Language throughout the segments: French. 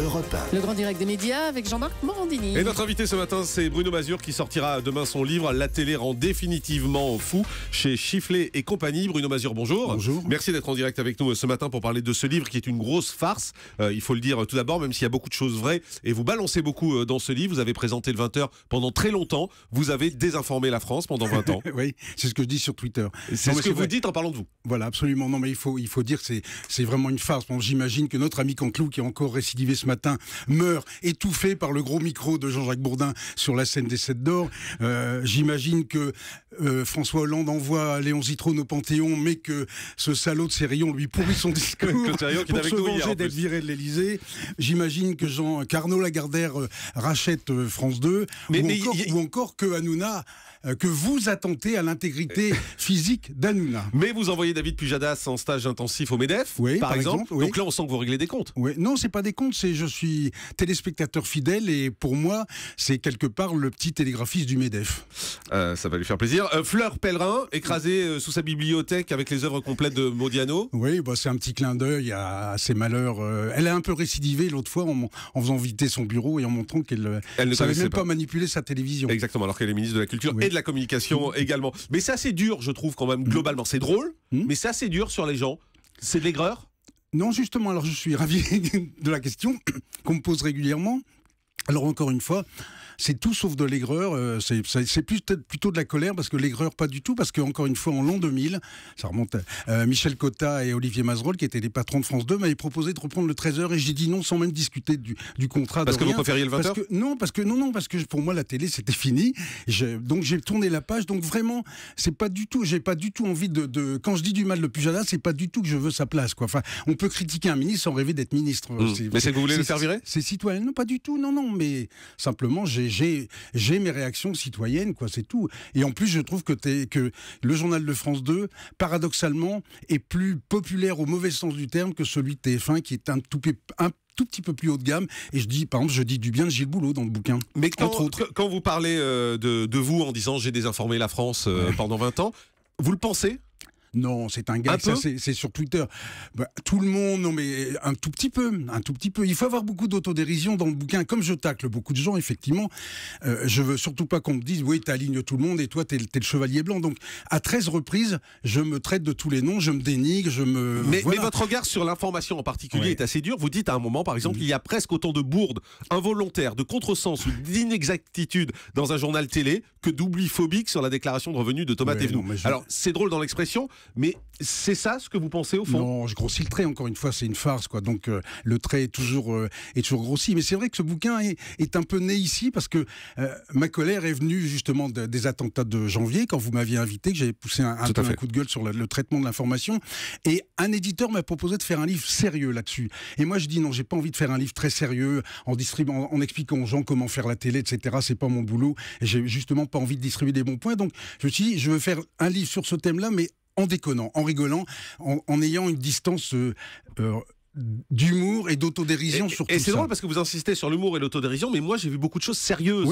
Europe Le grand direct des médias avec Jean-Marc Morandini. Et notre invité ce matin, c'est Bruno Mazur qui sortira demain son livre La télé rend définitivement fou chez Chifflet et compagnie. Bruno Mazur, bonjour. Bonjour. Merci d'être en direct avec nous ce matin pour parler de ce livre qui est une grosse farce. Euh, il faut le dire tout d'abord, même s'il y a beaucoup de choses vraies et vous balancez beaucoup euh, dans ce livre. Vous avez présenté le 20h pendant très longtemps. Vous avez désinformé la France pendant 20 ans. oui, c'est ce que je dis sur Twitter. C'est ce que vous dites en parlant de vous. Voilà, absolument. Non, mais il faut, il faut dire que c'est vraiment une farce. J'imagine que notre ami Cantelou qui est encore récidivé ce matin meurt étouffé par le gros micro de Jean-Jacques Bourdin sur la scène des Sept d'Or. Euh, j'imagine que euh, François Hollande envoie Léon Zitron au Panthéon, mais que ce salaud de rayons lui pourrit son discours pour se venger d'être viré de l'Elysée. J'imagine que Jean euh, Carnot Lagardère rachète France 2, mais, ou, encore, que Hanouna, que vous attentez à l'intégrité physique d'Anouna. Mais vous envoyez David Pujadas en stage intensif au MEDEF, par, exemple. Donc là, on sent que vous réglez des comptes. Oui. Non, c'est pas des comptes, c'est je suis téléspectateur fidèle et pour moi, c'est quelque part le petit télégraphiste du MEDEF. Euh, ça va lui faire plaisir. Euh, Fleur Pellerin, écrasée euh, sous sa bibliothèque avec les œuvres complètes de Modiano. Oui, bah, c'est un petit clin d'œil à, ses malheurs. elle a un peu récidivé l'autre fois en, faisant vider son bureau et en montrant qu'elle ne savait même pas. manipuler sa télévision. Exactement, alors qu'elle est ministre de la Culture et de la Communication mm. également. Mais c'est assez dur, je trouve, quand même, globalement. Mm. C'est drôle, mm. mais c'est assez dur sur les gens. C'est de l'aigreur non, justement, alors je suis ravi de la question qu'on me pose régulièrement. Alors encore une fois, c'est tout sauf de l'aigreur, euh, c'est plutôt de la colère, parce que l'aigreur, pas du tout, parce qu'encore une fois, en l'an 2000, ça remonte, euh, Michel Cotta et Olivier Mazerolle, qui étaient les patrons de France 2, m'avaient proposé de reprendre le 13h, et j'ai dit non, sans même discuter du, contrat. Parce que vous préfériez le 20h Non, parce que, non, non, parce que pour moi, la télé, c'était fini, donc j'ai tourné la page, donc vraiment, c'est pas du tout, j'ai pas du tout envie de, quand je dis du mal de Pujada, c'est pas du tout que je veux sa place, quoi. Enfin, on peut critiquer un ministre sans rêver d'être ministre. Mmh. Mais c'est que vous voulez le servir C'est citoyen, non, pas du tout, non, non, mais simplement, j'ai mes réactions citoyennes, quoi, c'est tout. Et en plus, je trouve que, que le journal de France 2, paradoxalement, est plus populaire au mauvais sens du terme que celui de TF1, qui est un tout, petit peu plus haut de gamme. Et je dis, par exemple, je dis du bien de Gilles Boulot dans le bouquin. Mais quand, quand vous parlez euh, de, de vous en disant j'ai désinformé la France euh, pendant 20 ans, vous le pensez non, c'est un gars, c'est sur Twitter. Bah, tout le monde, non mais un tout petit peu, un tout petit peu. Il faut avoir beaucoup d'autodérision dans le bouquin. Comme je tacle beaucoup de gens, effectivement, euh, je veux surtout pas qu'on me dise, oui, t'alignes tout le monde et toi, t'es es le chevalier blanc. Donc, à 13 reprises, je me traite de tous les noms, je me dénigre, je me. Mais, votre regard sur l'information en particulier est assez dur. Vous dites à un moment, par exemple, mm. il y a presque autant de bourdes involontaires, de contresens ou d'inexactitudes dans un journal télé que d'oubli phobique sur la déclaration de revenus de Thomas ouais, Alors, c'est drôle dans l'expression, mais c'est ça ce que vous pensez au fond Non, je grossis le trait, encore une fois, c'est une farce. quoi. Donc euh, le trait est toujours, euh, est toujours grossi. Mais c'est vrai que ce bouquin est, un peu né ici parce que euh, ma colère est venue justement des attentats de janvier, quand vous m'aviez invité, que j'avais poussé un, un, coup de gueule sur le, traitement de l'information. Et un éditeur m'a proposé de faire un livre sérieux là-dessus. Et moi je dis non, j'ai pas envie de faire un livre très sérieux en, en, expliquant aux gens comment faire la télé, etc. C'est pas mon boulot. J'ai justement pas envie de distribuer des bons points. Donc je me suis dit, je veux faire un livre sur ce thème-là, mais en déconnant, en rigolant, en, ayant une distance euh, euh, d'humour et d'autodérision sur Et c'est drôle parce que vous insistez sur l'humour et l'autodérision, mais moi j'ai vu beaucoup de choses sérieuses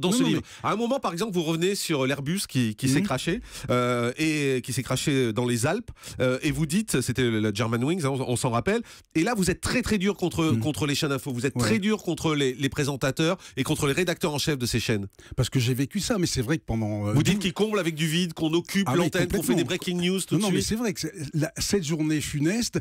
dans, ce livre. À un moment, par exemple, vous revenez sur l'Airbus qui, qui s'est mhm. craché euh, et qui s'est craché dans les Alpes, euh, et vous dites, c'était la German Wings, hein, on, s'en rappelle. Et là, vous êtes très très dur contre mhm. contre les chaînes d'info, vous êtes très dur contre les, présentateurs et contre les rédacteurs en chef de ces chaînes. Parce que j'ai vécu ça, mais c'est vrai que pendant. Euh, vous dites qu'ils comblent avec du vide, qu'on occupe ah l'antenne, qu'on fait des breaking news tout de suite. Non, mais c'est vrai que cette journée funeste,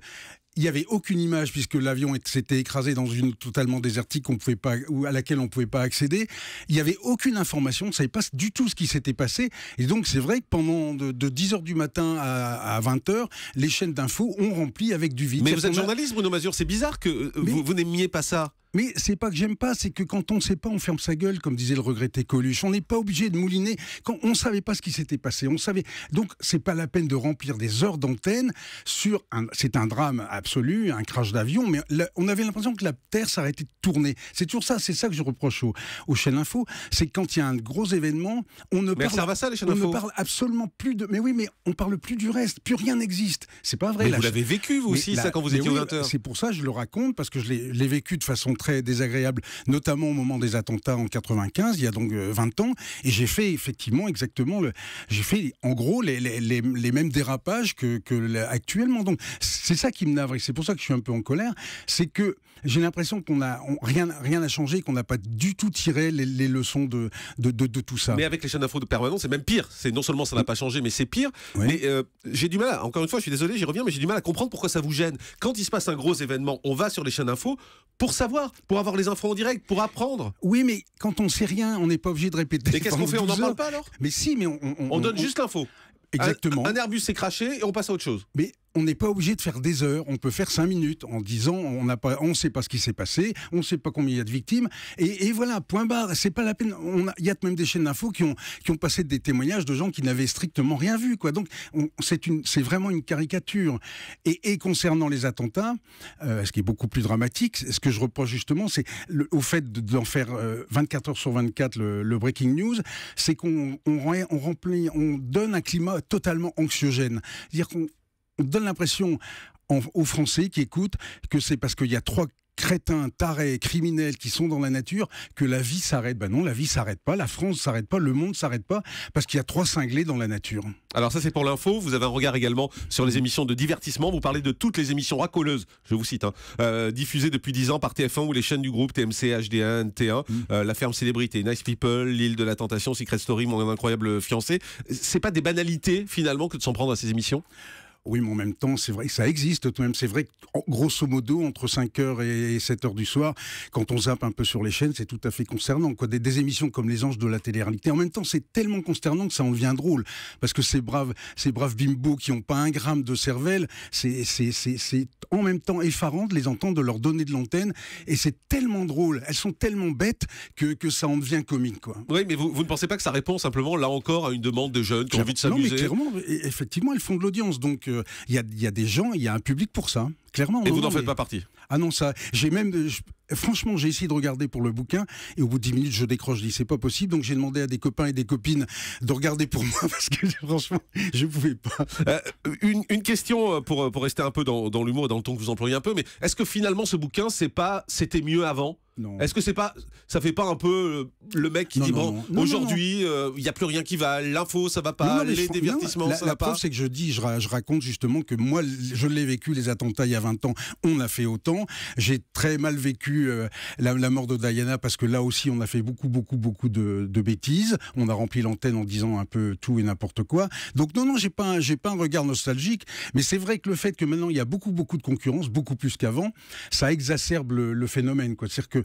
il y avait aucune image puisque l'avion s'était écrasé dans une totalement désertique on pouvait pas, ou à laquelle on ne pouvait pas accéder. Il n'y avait aucune information, on ne savait pas du tout ce qui s'était passé. Et donc c'est vrai que pendant de, 10h du matin à, 20h, les chaînes d'infos ont rempli avec du vide. Mais vous êtes journaliste, Bruno Mazur, c'est bizarre que euh, vous n'aimiez pas ça. Mais c'est pas que j'aime pas, c'est que quand on ne sait pas, on ferme sa gueule, comme disait le regretté Coluche. On n'est pas obligé de mouliner quand on savait pas ce qui s'était passé. On savait. Donc c'est pas la peine de remplir des heures d'antenne sur un. C'est un drame absolu, un crash d'avion, mais on avait l'impression que la Terre s'arrêtait de tourner. C'est toujours ça. C'est ça que je reproche aux, aux chaînes info, c'est quand il y a un gros événement, on ne parle. Ça, on ne parle absolument plus de. Mais oui, mais on parle plus du reste. Plus rien n'existe. C'est pas vrai. Mais vous l'avez vécu vous aussi ça quand vous étiez C'est pour ça que je le raconte parce que je l'ai vécu de façon très désagréable, notamment au moment des attentats en 95, il y a donc 20 euh, ans. Et j'ai fait effectivement exactement J'ai fait en gros les, mêmes dérapages que, que actuellement. Donc c'est ça qui me navre et c'est pour ça que je suis un peu en colère. C'est que j'ai l'impression qu'on a rien rien n'a changé, qu'on n'a pas du tout tiré les, leçons de de, tout ça. Mais avec les chaînes d'infos de permanence, c'est même pire. C'est non seulement ça n'a mm. pas changé, mais c'est pire. Mais euh, j'ai du mal. encore une fois, je suis désolé, j'y reviens, mais j'ai du mal à comprendre pourquoi ça vous gêne. Quand il se passe un gros événement, on va sur les chaînes d'infos pour savoir, pour avoir les infos en direct, pour apprendre. Oui, mais quand on sait rien, on n'est pas obligé de répéter. Mais qu'est-ce qu'on fait On n'en parle pas alors Mais si, mais on on, donne juste l'info. Exactement. Un, un Airbus s'est craché et on passe à autre chose. Mais on n'est pas obligé de faire des heures, on peut faire cinq minutes en disant on n'a pas, on sait pas ce qui s'est passé, on ne sait pas combien il y a de victimes, et, voilà, point barre. C'est pas la peine. Il y a même des chaînes d'infos qui ont qui ont passé des témoignages de gens qui n'avaient strictement rien vu, quoi. Donc c'est une, c'est vraiment une caricature. Et, concernant les attentats, euh, ce qui est beaucoup plus dramatique, ce que je reproche justement, c'est au fait d'en faire 24 euh, heures sur 24 le, breaking news, c'est qu'on on, remplit, on donne un climat totalement anxiogène, dire qu'on donne l'impression aux Français qui écoutent que c'est parce qu'il y a trois crétins, tarés, criminels qui sont dans la nature que la vie s'arrête. Ben non, la vie s'arrête pas, la France s'arrête pas, le monde s'arrête pas parce qu'il y a trois cinglés dans la nature. Alors ça c'est pour l'info, vous avez un regard également sur les émissions de divertissement, vous parlez de toutes les émissions racoleuses, je vous cite, hein, euh, diffusées depuis 10 ans par TF1 ou les chaînes du groupe TMC, HD1, t 1 mm. euh, La Ferme Célébrité, Nice People, L'île de la Tentation, Secret Story, Mon incroyable fiancé. C'est pas des banalités finalement que de s'en prendre à ces émissions oui, mais en même temps, c'est vrai, ça existe tout de même. C'est vrai que, grosso modo, entre 5h et 7h du soir, quand on zappe un peu sur les chaînes, c'est tout à fait concernant. Quoi. Des, émissions comme Les Anges de la télé-réalité, en même temps, c'est tellement consternant que ça en devient drôle. Parce que ces braves, ces bimbos qui n'ont pas un gramme de cervelle, c'est en même temps effarant de les entendre, de leur donner de l'antenne. Et c'est tellement drôle. Elles sont tellement bêtes que, que ça en devient comique. Quoi. Oui, mais vous, vous, ne pensez pas que ça répond simplement, là encore, à une demande de jeunes qui ont envie de s'amuser Non, mais clairement, e-, effectivement, elles font de l'audience. Donc. Euh, il y a, des gens, il y a un public pour ça, hein. clairement. Et vous n'en faites pas partie. Ah non, ça, j'ai même, franchement, j'ai essayé de regarder pour le bouquin et au bout de 10 minutes, je décroche, je dis c'est pas possible. Donc j'ai demandé à des copains et des copines de regarder pour moi parce que franchement, je pouvais pas. Euh, une, question euh, pour, euh, pour rester un peu dans, dans l'humour, dans le ton que vous employez un peu, mais est-ce que finalement ce bouquin, c'est pas c'était mieux avant est-ce que c'est pas, ça fait pas un peu euh, le mec qui dit bon, aujourd'hui il euh, y n'y a plus rien qui va, l'info ça va pas, les divertissements ça va pas. La preuve c'est que je dis, je, raconte justement que moi je l'ai vécu les attentats il y a 20 ans, on a fait autant. J'ai très mal vécu euh, la, mort de Diana parce que là aussi on a fait beaucoup beaucoup beaucoup de, bêtises, on a rempli l'antenne en disant un peu tout et n'importe quoi. Donc non non j'ai pas j'ai pas un regard nostalgique, mais c'est vrai que le fait que maintenant il y a beaucoup beaucoup de concurrence, beaucoup plus qu'avant, ça exacerbe le, phénomène quoi. C'est-à-dire que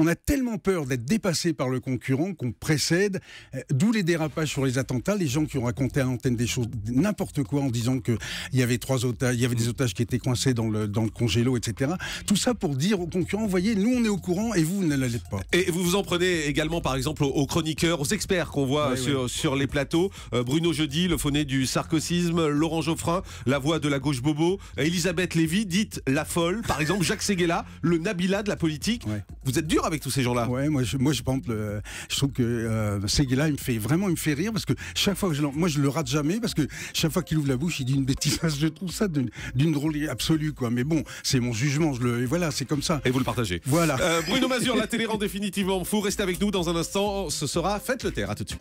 on a tellement peur d'être dépassé par le concurrent qu'on précède, euh, d'où les dérapages sur les attentats, les gens qui ont raconté à l'antenne des choses n'importe quoi en disant qu'il y avait trois otages, il y avait des otages qui étaient coincés dans le, congélo, etc. Tout ça pour dire aux concurrents, voyez, nous on est au courant et vous, ne l'êtes pas. Et vous vous en prenez également par exemple aux chroniqueurs, aux experts qu'on voit sur, les plateaux, euh, Bruno Jeudi, le phoné du sarcosisme, Laurent Geoffrin, la voix de la gauche bobo, Elisabeth Lévy, dite la folle, par exemple Jacques Seguela, le Nabila de la politique. Vous êtes dur avec tous ces gens-là. Ouais, moi je, moi je pense, je trouve que euh, là, il me fait vraiment, il me fait rire parce que chaque fois que je moi je le rate jamais parce que chaque fois qu'il ouvre la bouche, il dit une bêtise. Je trouve ça d'une drôlerie absolue, quoi. Mais bon, c'est mon jugement, je le, et voilà, c'est comme ça. Et vous le partagez. Voilà. Euh, Bruno Mazur, la télé rend définitivement fou. Restez avec nous dans un instant. Ce sera Faites le terre. À tout de suite.